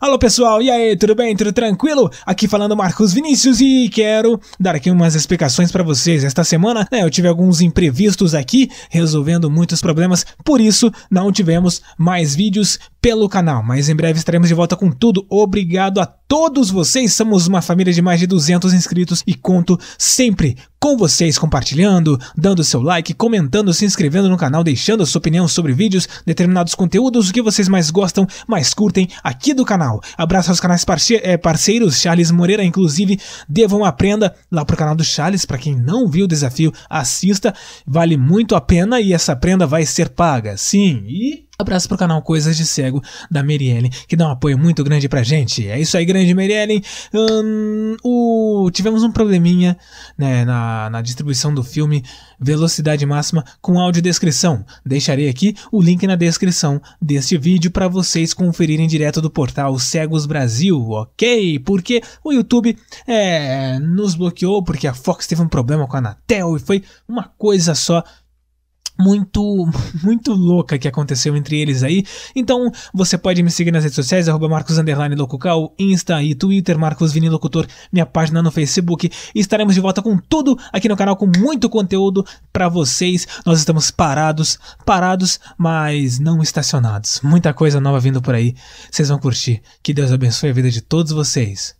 Alô pessoal, e aí, tudo bem? Tudo tranquilo? Aqui falando Marcos Vinícius e quero dar aqui umas explicações para vocês. Esta semana, né, eu tive alguns imprevistos aqui, resolvendo muitos problemas, por isso não tivemos mais vídeos pelo canal, mas em breve estaremos de volta com tudo. Obrigado a todos vocês, somos uma família de mais de 200 inscritos e conto sempre com vocês compartilhando, dando seu like, comentando, se inscrevendo no canal, deixando sua opinião sobre vídeos, determinados conteúdos, o que vocês mais gostam, mais curtem aqui do canal. Abraço aos canais parce eh, parceiros, Charles Moreira, inclusive, devam aprenda lá pro canal do Charles, para quem não viu o desafio, assista, vale muito a pena e essa prenda vai ser paga. Sim, e Abraço pro canal Coisas de Cego da Merielle, que dá um apoio muito grande pra gente. É isso aí, grande Merielle. Hum, Tivemos um probleminha né, na, na distribuição do filme Velocidade Máxima com audiodescrição. Deixarei aqui o link na descrição deste vídeo para vocês conferirem direto do portal Cegos Brasil, ok? Porque o YouTube é, nos bloqueou porque a Fox teve um problema com a Anatel e foi uma coisa só muito muito louca que aconteceu entre eles aí. Então, você pode me seguir nas redes sociais, arroba Marcos Locucal, Insta e Twitter, Marcos Vini Locutor, minha página no Facebook. E estaremos de volta com tudo aqui no canal, com muito conteúdo para vocês. Nós estamos parados, parados, mas não estacionados. Muita coisa nova vindo por aí. Vocês vão curtir. Que Deus abençoe a vida de todos vocês.